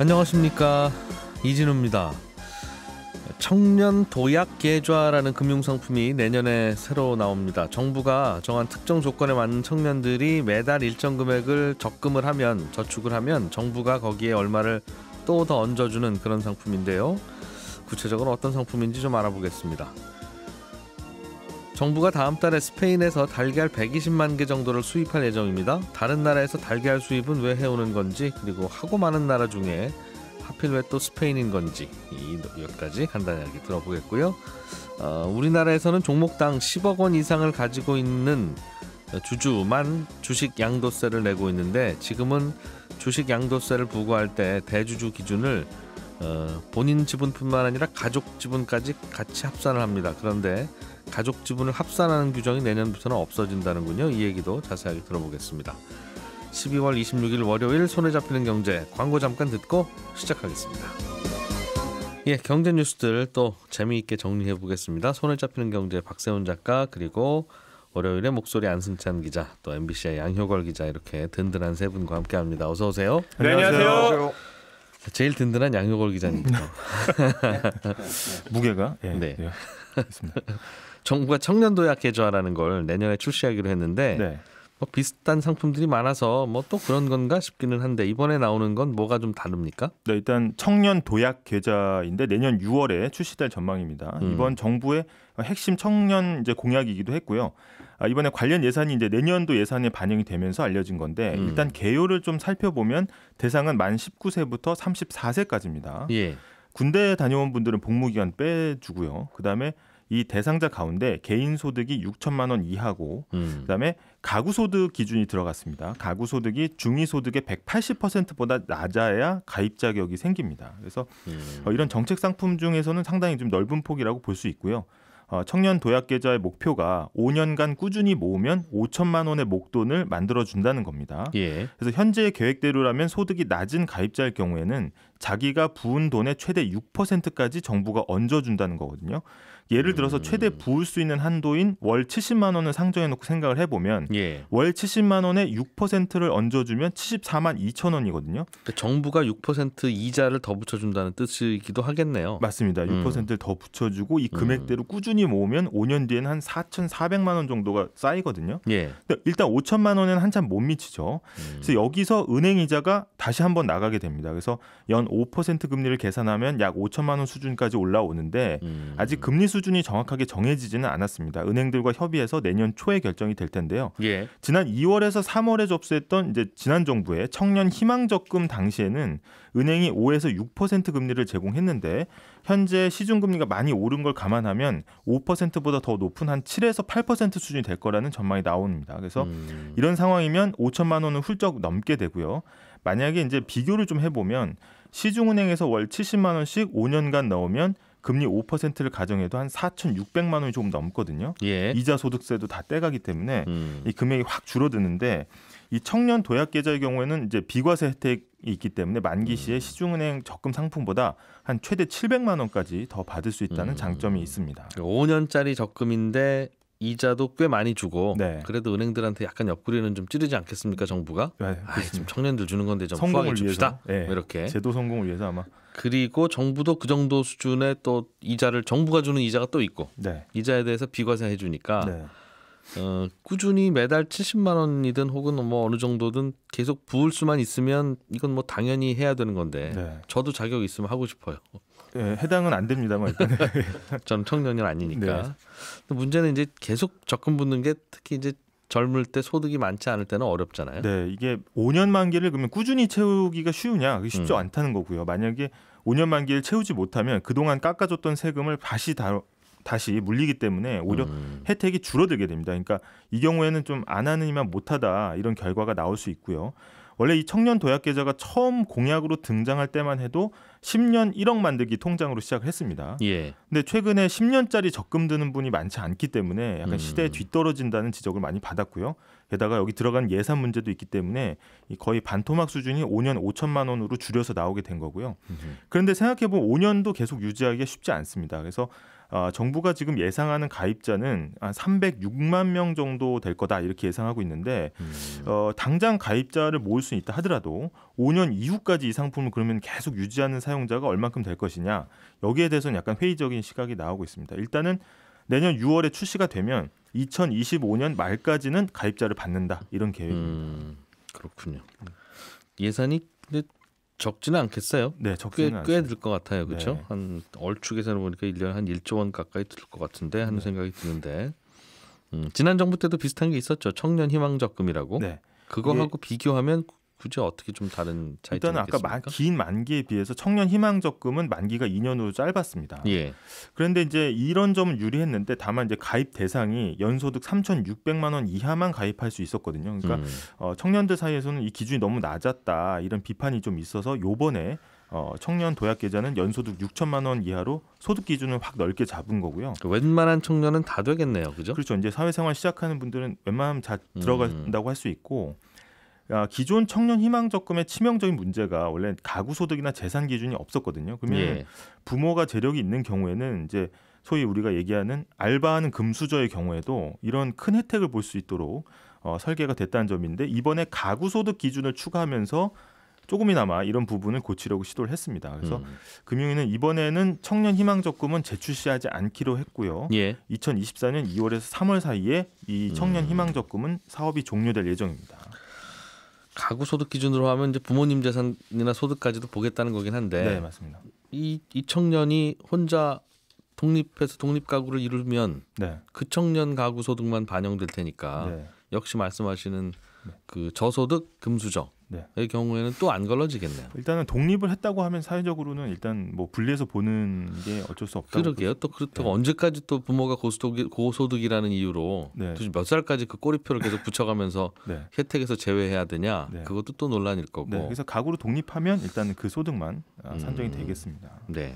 안녕하십니까 이진우입니다. 청년 도약 계좌라는 금융 상품이 내년에 새로 나옵니다. 정부가 정한 특정 조건에 맞는 청년들이 매달 일정 금액을 적금을 하면 저축을 하면 정부가 거기에 얼마를 또 더 얹어주는 그런 상품인데요. 구체적으로 어떤 상품인지 좀 알아보겠습니다. 정부가 다음 달에 스페인에서 달걀 120만 개 정도를 수입할 예정입니다. 다른 나라에서 달걀 수입은 왜 해오는 건지 그리고 하고 많은 나라 중에 하필 왜 또 스페인인 건지 여기까지 간단하게 들어보겠고요. 어, 우리나라에서는 종목당 10억 원 이상을 가지고 있는 주주만 주식 양도세를 내고 있는데 지금은 주식 양도세를 부과할 때 대주주 기준을 어, 본인 지분뿐만 아니라 가족 지분까지 같이 합산을 합니다. 그런데 가족 지분을 합산하는 규정이 내년부터는 없어진다는군요. 이 얘기도 자세하게 들어보겠습니다. 12월 26일 월요일 손에 잡히는 경제 광고 잠깐 듣고 시작하겠습니다. 예, 경제 뉴스들 또 재미있게 정리해 보겠습니다. 손에 잡히는 경제 박세훈 작가 그리고 월요일에 목소리 안승찬 기자 또 MBC의 양효걸 기자 이렇게 든든한 세 분과 함께합니다. 어서 오세요. 네, 안녕하세요. 안녕하세요. 제일 든든한 양효걸 기자입니다. 네. 무게가 예, 네. 있습니다. 예, 정부가 청년 도약 개조하라는 걸 내년에 출시하기로 했는데 네. 뭐 비슷한 상품들이 많아서 뭐 또 그런 건가 싶기는 한데 이번에 나오는 건 뭐가 좀 다릅니까? 네, 일단 청년 도약 계좌인데 내년 6월에 출시될 전망입니다. 음. 이번 정부의 핵심 청년 이제 공약이기도 했고요. 아, 이번에 관련 예산이 이제 내년도 예산에 반영이 되면서 알려진 건데 음. 일단 개요를 좀 살펴보면 대상은 만 19세부터 34세까지입니다. 예. 군대 다녀온 분들은 복무 기간 빼주고요. 그다음에 이 대상자 가운데 개인 소득이 6천만 원 이하고 음. 그다음에 가구 소득 기준이 들어갔습니다. 가구 소득이 중위 소득의 180%보다 낮아야 가입 자격이 생깁니다. 그래서 음. 어, 이런 정책 상품 중에서는 상당히 좀 넓은 폭이라고 볼 수 있고요. 어, 청년 도약 계좌의 목표가 5년간 꾸준히 모으면 5천만 원의 목돈을 만들어 준다는 겁니다. 예. 그래서 현재의 계획대로라면 소득이 낮은 가입자일 경우에는 자기가 부은 돈의 최대 6%까지 정부가 얹어 준다는 거거든요. 예를 들어서 음. 최대 부을 수 있는 한도인 월 70만 원을 상정해 놓고 생각을 해보면 예. 월 70만 원에 6%를 얹어주면 74만 2천 원이거든요. 그러니까 정부가 6% 이자를 더 붙여준다는 뜻이기도 하겠네요. 맞습니다. 6%를 음. 더 붙여주고 이 음. 금액대로 꾸준히 모으면 5년 뒤에는 한 4,400만 원 정도가 쌓이거든요. 예. 일단 5천만 원에는 한참 못 미치죠. 음. 그래서 여기서 은행 이자가 다시 한번 나가게 됩니다. 그래서 연 5% 금리를 계산하면 약 5천만 원 수준까지 올라오는데 음. 아직 금리 수준 수준이 정확하게 정해지지는 않았습니다. 은행들과 협의해서 내년 초에 결정이 될 텐데요. 예. 지난 2월에서 3월에 접수했던 이제 지난 정부의 청년 희망 적금 당시에는 은행이 5에서 6% 금리를 제공했는데 현재 시중 금리가 많이 오른 걸 감안하면 5%보다 더 높은 한 7에서 8% 수준이 될 거라는 전망이 나옵니다. 그래서 음. 이런 상황이면 5천만 원은 훌쩍 넘게 되고요. 만약에 이제 비교를 좀 해보면 시중은행에서 월 70만 원씩 5년간 넣으면 금리 5%를 가정해도 한 4,600만 원이 조금 넘거든요. 예. 이자 소득세도 다 떼가기 때문에 음. 이 금액이 확 줄어드는데 이 청년 도약 계좌의 경우에는 이제 비과세 혜택이 있기 때문에 만기 시에 음. 시중은행 적금 상품보다 한 최대 700만 원까지 더 받을 수 있다는 음. 장점이 있습니다. 5년짜리 적금인데 이자도 꽤 많이 주고 네. 그래도 은행들한테 약간 옆구리는 좀 찌르지 않겠습니까 정부가? 네, 아, 지금 청년들 주는 건데 좀 성공을 위해서 네. 이렇게 제도 성공을 위해서 아마 그리고 정부도 그 정도 수준의 또 이자를 정부가 주는 이자가 또 있고 네. 이자에 대해서 비과세해 주니까 네. 어, 꾸준히 매달 70만 원이든 혹은 뭐 어느 정도든 계속 부을 수만 있으면 이건 뭐 당연히 해야 되는 건데 네. 저도 자격 있으면 하고 싶어요. 예, 해당은 안 됩니다만 일단 저는 청년이 아니니까. 네. 문제는 이제 계속 적금 붙는 게 특히 이제 젊을 때 소득이 많지 않을 때는 어렵잖아요. 네, 이게 5년 만기를 그러면 꾸준히 채우기가 쉬우냐? 그게 쉽지 음. 않다는 거고요. 만약에 5년 만기를 채우지 못하면 그동안 깎아줬던 세금을 다시 다, 다시 물리기 때문에 오히려 음. 혜택이 줄어들게 됩니다. 그러니까 이 경우에는 좀 안 하느니만 못하다 이런 결과가 나올 수 있고요. 원래 이 청년 도약 계좌가 처음 공약으로 등장할 때만 해도 10년 1억 만들기 통장으로 시작을 했습니다. 예. 근데 최근에 10년짜리 적금 드는 분이 많지 않기 때문에 약간 시대에 음. 뒤떨어진다는 지적을 많이 받았고요. 게다가 여기 들어간 예산 문제도 있기 때문에 거의 반토막 수준이 5년 5천만 원으로 줄여서 나오게 된 거고요. 그런데 생각해 보면 5년도 계속 유지하기가 쉽지 않습니다. 그래서 어, 정부가 지금 예상하는 가입자는 한 306만 명 정도 될 거다 이렇게 예상하고 있는데 음. 어, 당장 가입자를 모을 수 있다 하더라도 5년 이후까지 이 상품을 그러면 계속 유지하는 사용자가 얼만큼 될 것이냐 여기에 대해서는 약간 회의적인 시각이 나오고 있습니다. 일단은 내년 6월에 출시가 되면 2025년 말까지는 가입자를 받는다 이런 계획입니다. 음, 그렇군요. 예산이 근데 적지는 않겠어요. 네, 적지는 꽤들 것 같아요. 그렇죠? 네. 한 얼추 계산해 보니까 1년 에한 1조 원 가까이 들 것 같은데 하는 네. 생각이 드는데. 음, 지난 정부 때도 비슷한 게 있었죠. 청년 희망 적금이라고. 네. 그거하고 비교하면 굳이 어떻게 좀 다른 차이점이 일단은 아까 만, 긴 만기에 비해서 청년 희망 적금은 만기가 2년으로 짧았습니다. 예. 그런데 이제 이런 점은 유리했는데 다만 이제 가입 대상이 연소득 3,600만 원 이하만 가입할 수 있었거든요. 그러니까 음. 어, 청년들 사이에서는 이 기준이 너무 낮았다 이런 비판이 좀 있어서 요번에 어, 청년 도약 계좌는 연소득 6천만 원 이하로 소득 기준을 확 넓게 잡은 거고요. 그러니까 웬만한 청년은 다 되겠네요, 그죠? 그렇죠. 이제 사회생활 시작하는 분들은 웬만하면 다 음. 들어간다고 음. 할수 있고 아, 기존 청년 희망 적금의 치명적인 문제가 원래 가구 소득이나 재산 기준이 없었거든요. 그러면 예. 부모가 재력이 있는 경우에는 이제 소위 우리가 얘기하는 알바하는 금수저의 경우에도 이런 큰 혜택을 볼 수 있도록 어, 설계가 됐다는 점인데 이번에 가구 소득 기준을 추가하면서 조금이나마 이런 부분을 고치려고 시도를 했습니다. 그래서 음. 금융위는 이번에는 청년 희망 적금은 재출시하지 않기로 했고요. 예. 2024년 2월에서 3월 사이에 이 청년 음. 희망 적금은 사업이 종료될 예정입니다. 가구 소득 기준으로 하면 이제 부모님 재산이나 소득까지도 보겠다는 거긴 한데 네, 맞습니다. 이, 이 청년이 혼자 독립해서 독립 가구를 이루면 네. 그 청년 가구 소득만 반영될 테니까 네. 역시 말씀하시는 그 저소득 금수저 네. 의 그 경우에는 또 안 걸러지겠네요. 일단은 독립을 했다고 하면 사회적으로는 일단 뭐 분리해서 보는 게 어쩔 수 없다. 그러게요. 또 그렇다고 네. 언제까지 또 부모가 고소득, 고소득이라는 이유로 네. 몇 살까지 그 꼬리표를 계속 붙여가면서 네. 혜택에서 제외해야 되냐? 네. 그것도 또 논란일 거고. 네. 그래서 가구로 독립하면 일단 그 소득만 아, 음. 산정이 되겠습니다. 네.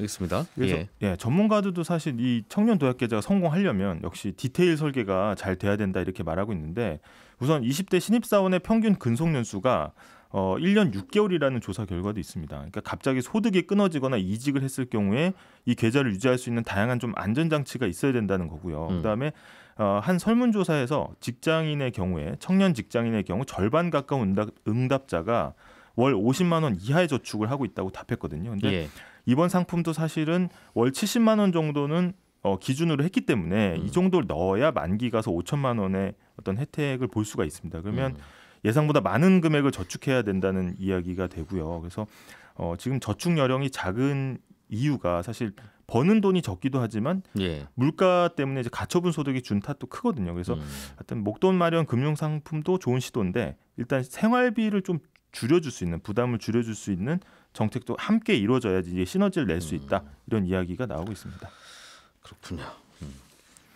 알겠습니다. 그래서 예. 예. 전문가들도 사실 이 청년 도약 계좌가 성공하려면 역시 디테일 설계가 잘 돼야 된다 이렇게 말하고 있는데 우선 20대 신입사원의 평균 근속 연수가 어, 1년 6개월이라는 조사 결과도 있습니다. 그러니까 갑자기 소득이 끊어지거나 이직을 했을 경우에 이 계좌를 유지할 수 있는 다양한 좀 안전장치가 있어야 된다는 거고요. 음. 그다음에 어, 한 설문조사에서 직장인의 경우에 청년 직장인의 경우 절반 가까운 응답, 응답자가 월 50만 원 이하의 저축을 하고 있다고 답했거든요. 근데 예. 이번 상품도 사실은 월 70만 원 정도는 어, 기준으로 했기 때문에 음. 이 정도를 넣어야 만기 가서 5천만 원에 어떤 혜택을 볼 수가 있습니다. 그러면 음. 예상보다 많은 금액을 저축해야 된다는 이야기가 되고요. 그래서 어, 지금 저축 여령이 작은 이유가 사실 버는 돈이 적기도 하지만 예. 물가 때문에 이제 가처분 소득이 준 탓도 크거든요. 그래서 음. 하여튼 목돈 마련 금융 상품도 좋은 시도인데 일단 생활비를 좀 줄여줄 수 있는 부담을 줄여줄 수 있는 정책도 함께 이루어져야지 시너지를 낼 수 있다 음. 이런 이야기가 나오고 있습니다. 그렇군요.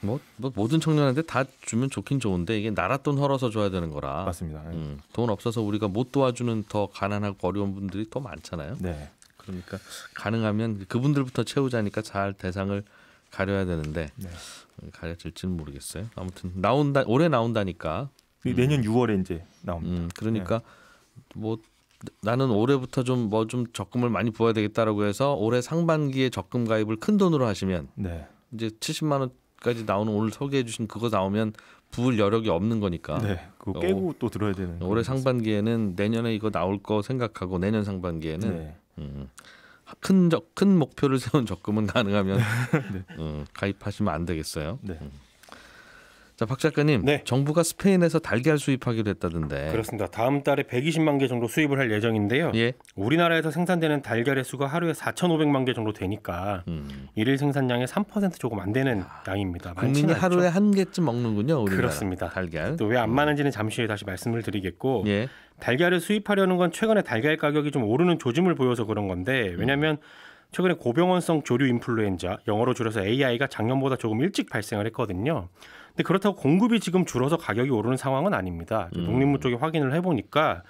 뭐, 뭐 모든 청년한테 다 주면 좋긴 좋은데 이게 나라돈 헐어서 줘야 되는 거라. 맞습니다. 예. 음, 돈 없어서 우리가 못 도와주는 더 가난하고 어려운 분들이 더 많잖아요. 네. 그러니까 가능하면 그분들부터 채우자니까 잘 대상을 가려야 되는데 네. 가려질지는 모르겠어요. 아무튼 나온다 올해 나온다니까 음. 내년 6월에 이제 나옵니다. 음, 그러니까 네. 뭐 나는 올해부터 좀 뭐좀 뭐 좀 적금을 많이 부어야 되겠다라고 해서 올해 상반기에 적금 가입을 큰 돈으로 하시면 네. 이제 70만 원 까지 나오는 오늘 소개해 주신 그거 나오면 부을 여력이 없는 거니까. 네. 그거 깨고 어, 또 들어야 되는. 올해 상반기에는 내년에 이거 나올 거 생각하고 내년 상반기에는 네. 음, 큰, 큰 목표를 세운 적금은 가능하면 네. 음, 가입하시면 안 되겠어요. 네. 음. 자, 박 작가님. 네. 정부가 스페인에서 달걀 수입하기로 했다던데. 그렇습니다. 다음 달에 120만 개 정도 수입을 할 예정인데요. 예. 우리나라에서 생산되는 달걀의 수가 하루에 4,500만 개 정도 되니까 음. 일일 생산량의 3% 조금 안 되는 아, 양입니다. 국민이 하루에 한 개쯤 먹는군요. 그렇습니다. 달걀. 또 왜안 음. 많은지는 잠시 후에 다시 말씀을 드리겠고 예. 달걀을 수입하려는 건 최근에 달걀 가격이 좀 오르는 조짐을 보여서 그런 건데 음. 왜냐하면 최근에 고병원성 조류 인플루엔자 영어로 줄여서 AI가 작년보다 조금 일찍 발생을 했거든요. 근데 그렇다고 공급이 지금 줄어서 가격이 오르는 상황은 아닙니다. 음. 농림부 쪽에 확인을 해보니까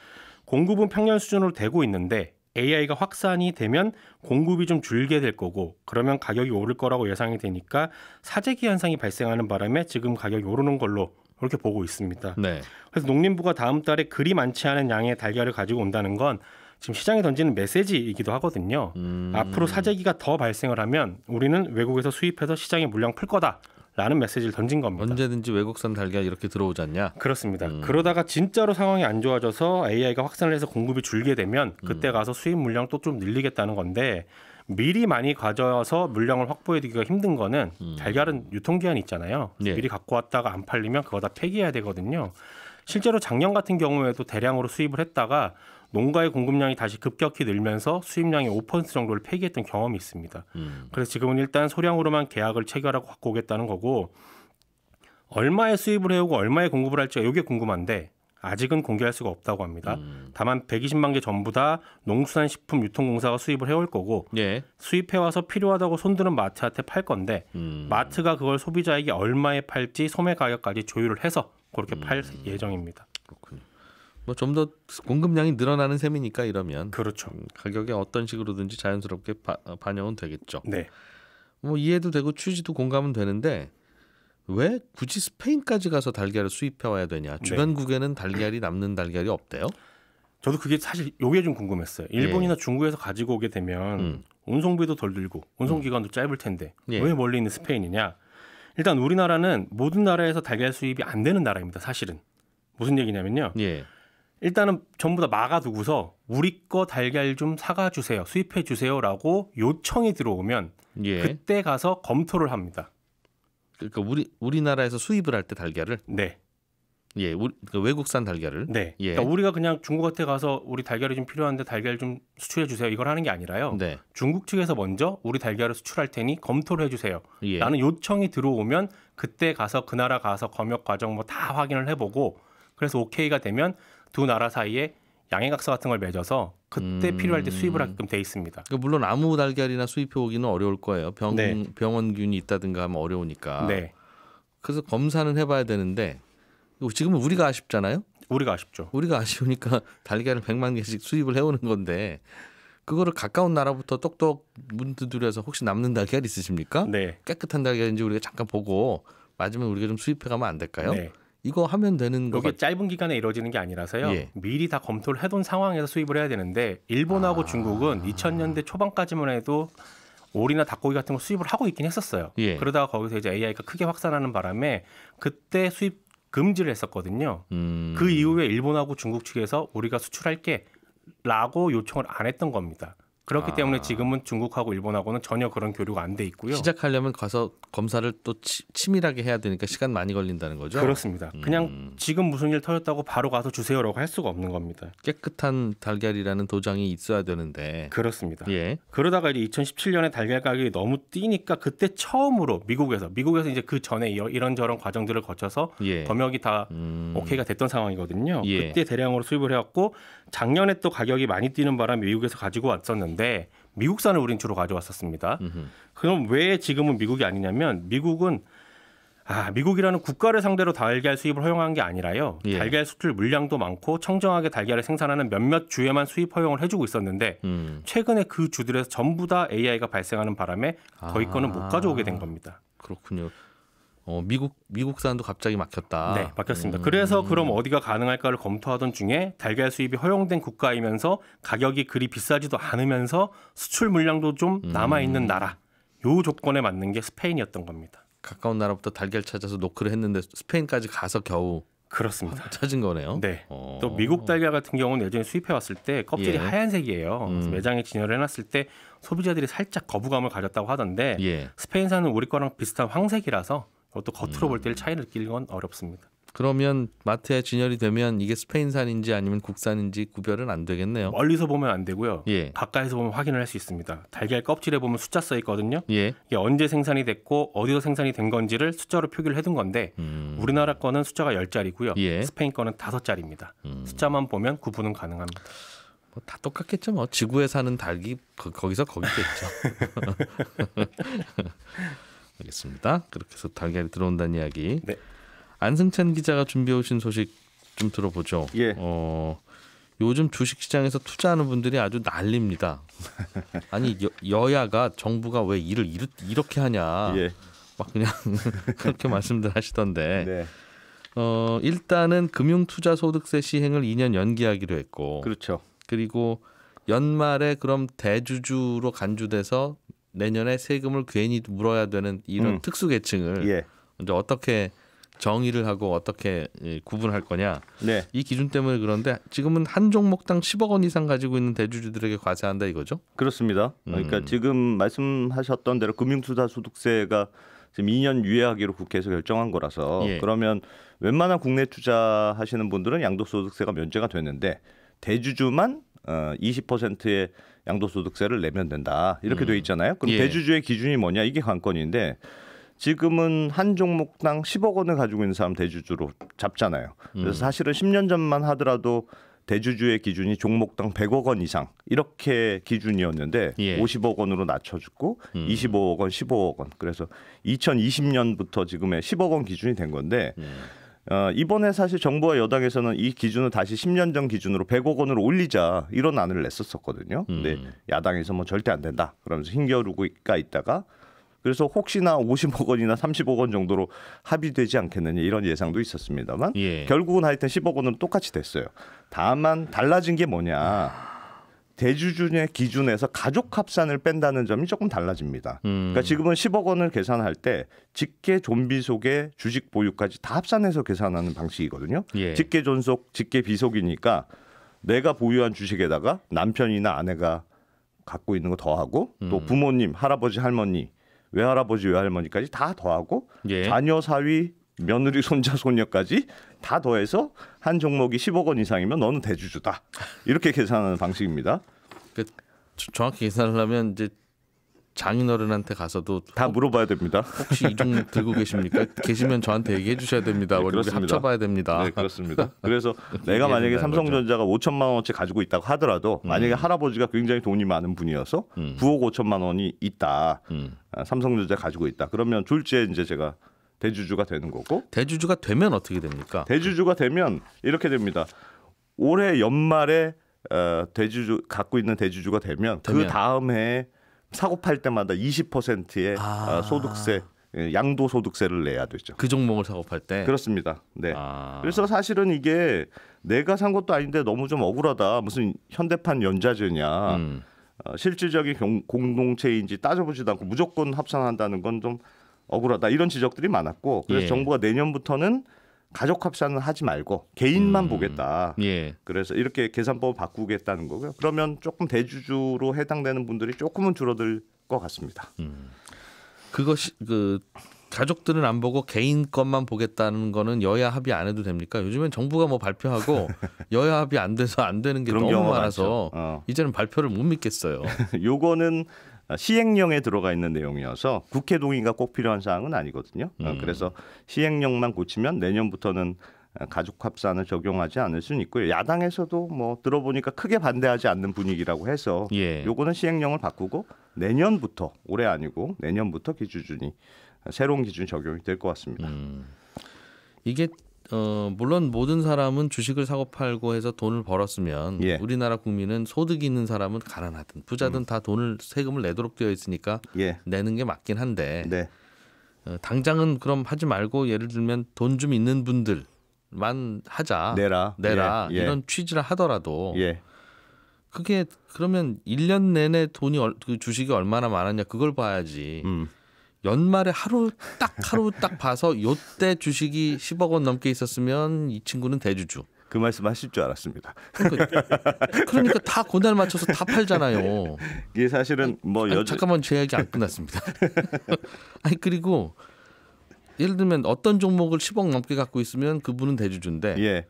공급은 평년 수준으로 되고 있는데 AI가 확산이 되면 공급이 좀 줄게 될 거고 그러면 가격이 오를 거라고 예상이 되니까 사재기 현상이 발생하는 바람에 지금 가격이 오르는 걸로 그렇게 보고 있습니다. 네. 그래서 농림부가 다음 달에 그리 많지 않은 양의 달걀을 가지고 온다는 건 지금 시장에 던지는 메시지이기도 하거든요. 음. 앞으로 사재기가 더 발생을 하면 우리는 외국에서 수입해서 시장에 물량 풀 거다. 라는 메시지를 던진 겁니다. 언제든지 외국산 달걀 이렇게 들어오지 않냐? 그렇습니다. 음. 그러다가 진짜로 상황이 안 좋아져서 AI가 확산을 해서 공급이 줄게 되면 그때 음. 가서 수입 물량 또좀 늘리겠다는 건데 미리 많이 가져서 와 물량을 확보해두기가 힘든 거는 음. 달걀은 유통기한이 있잖아요. 네. 미리 갖고 왔다가 안 팔리면 그거 다 폐기해야 되거든요. 실제로 작년 같은 경우에도 대량으로 수입을 했다가 농가의 공급량이 다시 급격히 늘면서 수입량의 5% 정도를 폐기했던 경험이 있습니다. 음. 그래서 지금은 일단 소량으로만 계약을 체결하고 갖고 오겠다는 거고 얼마의 수입을 해오고 얼마의 공급을 할지가 이게 궁금한데 아직은 공개할 수가 없다고 합니다. 음. 다만 120만 개 전부 다 농수산식품 유통공사가 수입을 해올 거고 예. 수입해 와서 필요하다고 손드는 마트한테 팔 건데 음. 마트가 그걸 소비자에게 얼마에 팔지 소매 가격까지 조율을 해서 그렇게 팔 음. 예정입니다. 그렇군요. 뭐좀더 공급량이 늘어나는 셈이니까 이러면 그렇죠. 음, 가격에 어떤 식으로든지 자연스럽게 바, 어, 반영은 되겠죠. 네. 뭐 이해도 되고 취지도 공감은 되는데 왜 굳이 스페인까지 가서 달걀을 수입해 와야 되냐? 네. 주변국에는 네. 달걀이 남는 달걀이 없대요. 저도 그게 사실 요게 좀 궁금했어요. 일본이나 예. 중국에서 가지고 오게 되면 음. 운송비도 덜 들고 운송 음. 기간도 음. 짧을 텐데 예. 왜 멀리 있는 스페인이냐? 일단 우리나라는 모든 나라에서 달걀 수입이 안 되는 나라입니다. 사실은 무슨 얘기냐면요. 예. 일단은 전부 다 막아두고서 우리 거 달걀 좀 사가 주세요, 수입해 주세요라고 요청이 들어오면 예. 그때 가서 검토를 합니다. 그러니까 우리 우리나라에서 수입을 할 때 달걀을 네. 예, 우리, 그 외국산 달걀을 네. 예. 그러니까 우리가 그냥 중국한테 가서 우리 달걀이 좀 필요한데 달걀 좀 수출해 주세요. 이걸 하는 게 아니라요. 네. 중국 측에서 먼저 우리 달걀을 수출할 테니 검토를 해 주세요. 예. 나는 요청이 들어오면 그때 가서 그 나라 가서 검역 과정 뭐 다 확인을 해보고 그래서 오케이가 되면 두 나라 사이에 양해각서 같은 걸 맺어서 그때 음. 필요할 때 수입을 하게끔 돼 있습니다. 그러니까 물론 아무 달걀이나 수입해 오기는 어려울 거예요. 병 네. 병원균이 있다든가 하면 어려우니까. 네. 그래서 검사는 해봐야 되는데 지금은 우리가 아쉽잖아요. 우리가 아쉽죠. 우리가 아쉬우니까 달걀을 100만 개씩 수입을 해오는 건데 그거를 가까운 나라부터 똑똑 문 두드려서 혹시 남는 달걀 있으십니까? 네. 깨끗한 달걀인지 우리가 잠깐 보고 맞으면 우리가 좀 수입해가면 안 될까요? 네. 이거 하면 되는 거. 이게 같... 짧은 기간에 이루어지는 게 아니라서요. 예. 미리 다 검토를 해 둔 상황에서 수입을 해야 되는데 일본하고 아... 중국은 2000년대 초반까지만 해도 오리나 닭고기 같은 거 수입을 하고 있긴 했었어요. 예. 그러다가 거기서 이제 AI가 크게 확산하는 바람에 그때 수입 금지를 했었거든요. 음... 그 이후에 일본하고 중국 측에서 우리가 수출할게 라고 요청을 안 했던 겁니다. 그렇기 아. 때문에 지금은 중국하고 일본하고는 전혀 그런 교류가 안 돼 있고요. 시작하려면 가서 검사를 또 치, 밀하게 해야 되니까 시간 많이 걸린다는 거죠. 그렇습니다. 음. 그냥 지금 무슨 일 터졌다고 바로 가서 주세요라고 할 수가 없는 겁니다. 깨끗한 달걀이라는 도장이 있어야 되는데 그렇습니다. 예. 그러다가 이제 2017년에 달걀 가격이 너무 뛰니까 그때 처음으로 미국에서 미국에서 이제 그 전에 이런저런 과정들을 거쳐서 예. 검역이 다 음. 오케이가 됐던 상황이거든요. 예. 그때 대량으로 수입을 해왔고 작년에 또 가격이 많이 뛰는 바람에 미국에서 가지고 왔었는데 있는데 미국산을 우린 주로 가져왔었습니다. 음흠. 그럼 왜 지금은 미국이 아니냐면 미국은 아, 미국이라는 국가를 상대로 달걀 수입을 허용한 게 아니라요. 예. 달걀 수출 물량도 많고 청정하게 달걀을 생산하는 몇몇 주에만 수입 허용을 해주고 있었는데 음. 최근에 그 주들에서 전부 다 AI가 발생하는 바람에 거의 아. 거는 못 가져오게 된 겁니다. 그렇군요. 어, 미국 미국산도 갑자기 막혔다. 네, 막혔습니다. 음. 그래서 그럼 어디가 가능할까를 검토하던 중에 달걀 수입이 허용된 국가이면서 가격이 그리 비싸지도 않으면서 수출 물량도 좀 남아 있는 음. 나라. 요 조건에 맞는 게 스페인이었던 겁니다. 가까운 나라부터 달걀 찾아서 노크를 했는데 스페인까지 가서 겨우 그렇습니다. 찾은 거네요. 네. 어. 또 미국 달걀 같은 경우는 예전에 수입해 왔을 때 껍질이 예. 하얀색이에요. 음. 매장에 진열해 놨을 때 소비자들이 살짝 거부감을 가졌다고 하던데 예. 스페인산은 우리 거랑 비슷한 황색이라서 그것도 겉으로 음. 볼 때를 차이를 느끼는 건 어렵습니다. 그러면 마트에 진열이 되면 이게 스페인산인지 아니면 국산인지 구별은 안 되겠네요. 멀리서 보면 안 되고요. 예. 가까이서 보면 확인을 할 수 있습니다. 달걀 껍질에 보면 숫자 써 있거든요. 예. 이게 언제 생산이 됐고 어디서 생산이 된 건지를 숫자로 표기를 해둔 건데 음. 우리나라 거는 숫자가 열자리고요 예. 스페인 거는 다섯 자리입니다 음. 숫자만 보면 구분은 가능합니다. 뭐다 똑같겠죠. 뭐 지구에 사는 닭이 거기서 거기겠죠. 알겠습니다. 그렇게 해서 달걀이 들어온다는 이야기. 네. 안승찬 기자가 준비해 오신 소식 좀 들어보죠. 예. 어, 요즘 주식시장에서 투자하는 분들이 아주 난립니다. 아니 여, 야가 정부가 왜 일을 이르, 이렇게 하냐. 예. 막 그냥 그렇게 말씀들 하시던데. 네. 어, 일단은 금융투자소득세 시행을 2년 연기하기로 했고. 그렇죠. 그리고 연말에 그럼 대주주로 간주돼서 내년에 세금을 괜히 물어야 되는 이런 음. 특수 계층을 예. 먼저 어떻게 정의를 하고 어떻게 예, 구분할 거냐 네. 이 기준 때문에 그런데 지금은 한 종목당 10억 원 이상 가지고 있는 대주주들에게 과세한다 이거죠? 그렇습니다. 그러니까 음. 지금 말씀하셨던 대로 금융투자소득세가 지금 2년 유예하기로 국회에서 결정한 거라서 예. 그러면 웬만한 국내 투자하시는 분들은 양도소득세가 면제가 됐는데 대주주만 어, 20%의 양도소득세를 내면 된다 이렇게 음. 돼 있잖아요. 그럼 예. 대주주의 기준이 뭐냐 이게 관건인데 지금은 한 종목당 10억 원을 가지고 있는 사람 대주주로 잡잖아요. 그래서 음. 사실은 10년 전만 하더라도 대주주의 기준이 종목당 100억 원 이상 이렇게 기준이었는데 예. 50억 원으로 낮춰주고 음. 25억 원, 15억 원. 그래서 2020년부터 지금의 10억 원 기준이 된 건데 음. 어, 이번에 사실 정부와 여당에서는 이 기준을 다시 10년 전 기준으로 100억 원으로 올리자 이런 안을 냈었었거든요. 음. 근데 야당에서 뭐 절대 안 된다 그러면서 힘겨루고가 있다가 그래서 혹시나 50억 원이나 30억 원 정도로 합의되지 않겠느냐 이런 예상도 있었습니다만 예. 결국은 하여튼 10억 원으로 똑같이 됐어요. 다만 달라진 게 뭐냐? 대주주의 기준에서 가족 합산을 뺀다는 점이 조금 달라집니다. 그러니까 음. 그러니까 지금은 10억 원을 계산할 때 직계 존비 속에 주식 보유까지 다 합산해서 계산하는 방식이거든요. 예. 직계 존속, 직계 비속이니까 내가 보유한 주식에다가 남편이나 아내가 갖고 있는 거 더하고 음. 또 부모님, 할아버지, 할머니, 외할아버지, 외할머니까지 다 더하고 예. 자녀 사위, 며느리, 손자, 손녀까지 다 더해서 한 종목이 10억 원 이상이면 너는 대주주다. 이렇게 계산하는 방식입니다. 그 정확히 계산을 하면 이제 장인어른한테 가서도 다 물어봐야 됩니다. 혹시 이종 들고 계십니까? 계시면 저한테 얘기해 주셔야 됩니다. 네, 그렇습니다. 합쳐봐야 됩니다. 네, 그렇습니다. 그래서 내가 만약에 삼성전자가 거죠. 5천만 원어치 가지고 있다고 하더라도 음. 만약에 할아버지가 굉장히 돈이 많은 분이어서 음. 9억 5천만 원이 있다. 음. 아, 삼성전자 가지고 있다. 그러면 둘째 이제 제가 대주주가 되는 거고 대주주가 되면 어떻게 됩니까? 대주주가 되면 이렇게 됩니다. 올해 연말에 어, 대주주 갖고 있는 대주주가 되면, 그 되면. 그 다음 해에 사고 팔 때마다 20%의 아. 어, 소득세 예, 양도 소득세를 내야 되죠. 그 종목을 사고 팔 때. 그렇습니다. 네. 아. 그래서 사실은 이게 내가 산 것도 아닌데 너무 좀 억울하다. 무슨 현대판 연자제냐. 음. 어, 실질적인 공동체인지 따져보지도 않고 무조건 합산한다는 건좀 억울하다 이런 지적들이 많았고 그래서 예. 정부가 내년부터는 가족 합산은 하지 말고 개인만 음. 보겠다. 예. 그래서 이렇게 계산법을 바꾸겠다는 거고요. 그러면 조금 대주주로 해당되는 분들이 조금은 줄어들 것 같습니다. 음. 그것이 그 가족들은 안 보고 개인 것만 보겠다는 거는 여야 합의 안 해도 됩니까? 요즘엔 정부가 뭐 발표하고 여야 합의 안 돼서 안 되는 게 너무 많아서 어. 이제는 발표를 못 믿겠어요. 요거는 아, 시행령에 들어가 있는 내용이어서 국회 동의가 꼭 필요한 사항은 아니거든요. 아, 음. 그래서 시행령만 고치면 내년부터는 가족 합산을 적용하지 않을 수는 있고요. 야당에서도 뭐 들어보니까 크게 반대하지 않는 분위기라고 해서 예. 요거는 시행령을 바꾸고 내년부터 올해 아니고 내년부터 기준이 새로운 기준 적용이 될 것 같습니다. 음. 이게 어, 물론 모든 사람은 주식을 사고 팔고 해서 돈을 벌었으면 예. 우리나라 국민은 소득이 있는 사람은 가난하든 부자든 음. 다 돈을 세금을 내도록 되어 있으니까 예. 내는 게 맞긴 한데 네. 어, 당장은 그럼 하지 말고 예를 들면 돈 좀 있는 분들만 하자 내라 내라 예. 예. 이런 취지를 하더라도 예. 그게 그러면 1년 내내 돈이 그 주식이 얼마나 많았냐 그걸 봐야지. 음. 연말에 하루 딱 하루 딱 봐서 요때 주식이 10억 원 넘게 있었으면 이 친구는 대주주. 그 말씀 하실 줄 알았습니다. 그러니까, 그러니까 다고날 맞춰서 다 팔잖아요. 이게 사실은 뭐 아니, 여주... 잠깐만 제 이야기 안 끝났습니다. 아니 그리고 예를 들면 어떤 종목을 10억 넘게 갖고 있으면 그분은 대주주인데 예.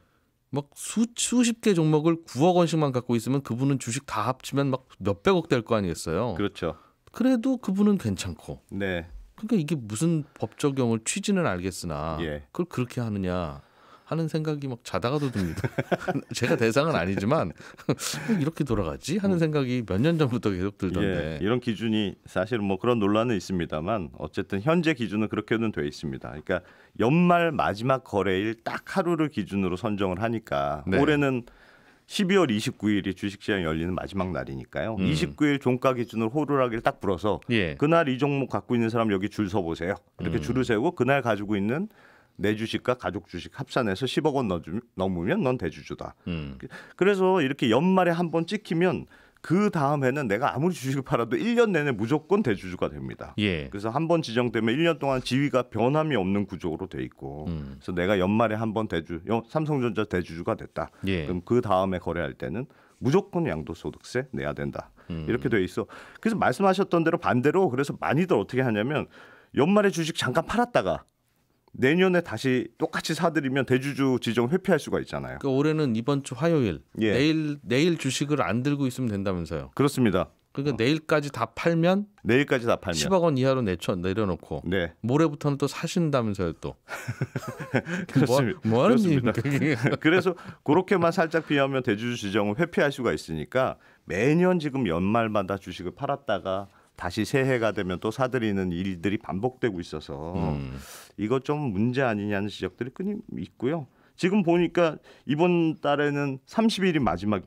막 수, 수십 개 종목을 9억 원씩만 갖고 있으면 그분은 주식 다 합치면 막 몇백억 될 거 아니겠어요. 그렇죠. 그래도 그분은 괜찮고. 네. 그러니까 이게 무슨 법 적용을 취지는 알겠으나 예. 그걸 그렇게 하느냐 하는 생각이 막 자다가도 듭니다. 제가 대상은 아니지만 이렇게 돌아가지 하는 뭐 생각이 몇 년 전부터 계속 들던데. 예, 이런 기준이 사실 뭐 그런 논란은 있습니다만 어쨌든 현재 기준은 그렇게는 돼 있습니다. 그러니까 연말 마지막 거래일 딱 하루를 기준으로 선정을 하니까 네. 올해는 12월 29일이 주식시장이 열리는 마지막 날이니까요. 음. 29일 종가 기준으로 호루라기를 딱 불어서 예. 그날 이 종목 갖고 있는 사람 여기 줄 서 보세요. 이렇게 음. 줄을 세우고 그날 가지고 있는 내 주식과 가족 주식 합산해서 10억 원 넘으면 넌 대주주다. 음. 그래서 이렇게 연말에 한번 찍히면 그 다음에는 내가 아무리 주식을 팔아도 1년 내내 무조건 대주주가 됩니다. 예. 그래서 한 번 지정되면 1년 동안 지위가 변함이 없는 구조로 돼 있고, 음. 그래서 내가 연말에 한 번 대주 삼성전자 대주주가 됐다. 예. 그럼 그 다음에 거래할 때는 무조건 양도소득세 내야 된다. 음. 이렇게 돼 있어. 그래서 말씀하셨던 대로 반대로 그래서 많이들 어떻게 하냐면 연말에 주식 잠깐 팔았다가 내년에 다시 똑같이 사들이면 대주주 지정 회피할 수가 있잖아요. 그러니까 올해는 이번 주 화요일 예. 내일 내일 주식을 안 들고 있으면 된다면서요. 그렇습니다. 그러니까 어. 내일까지 다 팔면 내일까지 다 팔면 10억 원 이하로 내쳐 내려놓고 네. 모레부터는 또 사신다면서요 또 그렇습니다. 뭐, 뭐 하는 일입니까? 그래서 그렇게만 살짝 피하면 대주주 지정을 회피할 수가 있으니까 매년 지금 연말마다 주식을 팔았다가 다시 새해가 되면 또 사들이는 일들이 반복되고 있어서 음. 이거 좀 문제 아니냐는 지적들이 끊임 있고요. 지금 보니까 이번 달에는 30일이 마지막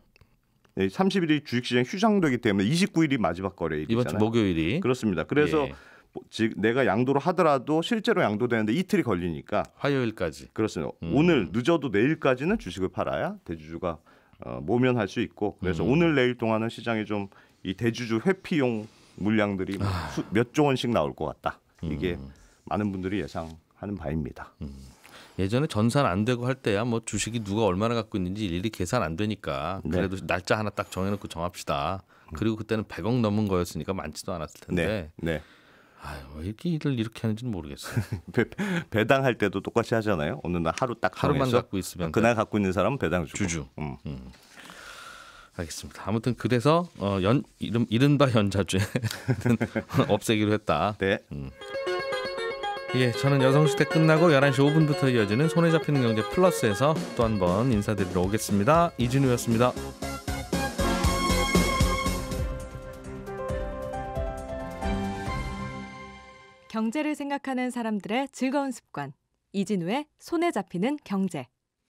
30일이 예, 주식시장 휴장되기 때문에 29일이 마지막 거래일이잖아요. 이번 주 목요일이 그렇습니다. 그래서 예. 뭐 즉 내가 양도를 하더라도 실제로 양도되는데 이틀이 걸리니까 화요일까지 그렇습니다. 음. 오늘 늦어도 내일까지는 주식을 팔아야 대주주가 어, 모면할 수 있고 그래서 음. 오늘 내일 동안은 시장이 좀이 대주주 회피용 물량들이 뭐 아. 수, 몇 조원씩 나올 것 같다. 이게 음. 많은 분들이 예상하는 바입니다. 음. 예전에 전산 안 되고 할 때야 뭐 주식이 누가 얼마나 갖고 있는지 일일이 계산 안 되니까 네. 그래도 네. 날짜 하나 딱 정해놓고 정합시다. 그리고 그때는 100억 넘은 거였으니까 많지도 않았을 텐데. 네. 네. 아유, 왜 이렇게 일을 이렇게 하는지는 모르겠어요. 배, 당할 때도 똑같이 하잖아요. 어느 날 하루 딱 하루만 갖고 있으면 그날 갖고 있는 사람은 배당 주고. 주주. 음. 음. 알겠습니다. 아무튼 그래서 어, 연 이름 이른바 연자죄는 없애기로 했다. 네. 음. 예, 저는 여성시대 끝나고 11시 5분부터 이어지는 손에 잡히는 경제 플러스에서 또 한 번 인사드리러 오겠습니다. 이진우였습니다. 경제를 생각하는 사람들의 즐거운 습관. 이진우의 손에 잡히는 경제.